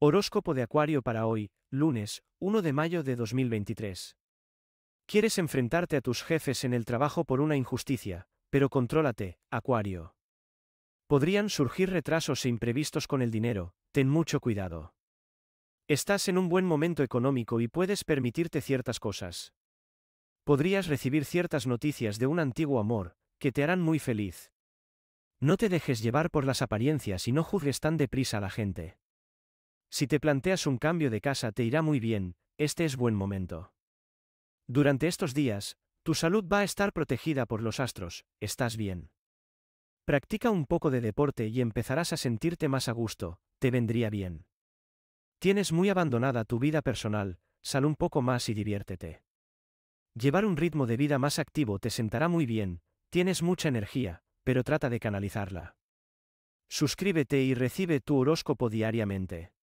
Horóscopo de Acuario para hoy, lunes, 1 de mayo de 2023. Quieres enfrentarte a tus jefes en el trabajo por una injusticia, pero contrólate, Acuario. Podrían surgir retrasos e imprevistos con el dinero, ten mucho cuidado. Estás en un buen momento económico y puedes permitirte ciertas cosas. Podrías recibir ciertas noticias de un antiguo amor, que te harán muy feliz. No te dejes llevar por las apariencias y no juzgues tan deprisa a la gente. Si te planteas un cambio de casa te irá muy bien, este es buen momento. Durante estos días, tu salud va a estar protegida por los astros, estás bien. Practica un poco de deporte y empezarás a sentirte más a gusto, te vendría bien. Tienes muy abandonada tu vida personal, sal un poco más y diviértete. Llevar un ritmo de vida más activo te sentará muy bien, tienes mucha energía, pero trata de canalizarla. Suscríbete y recibe tu horóscopo diariamente.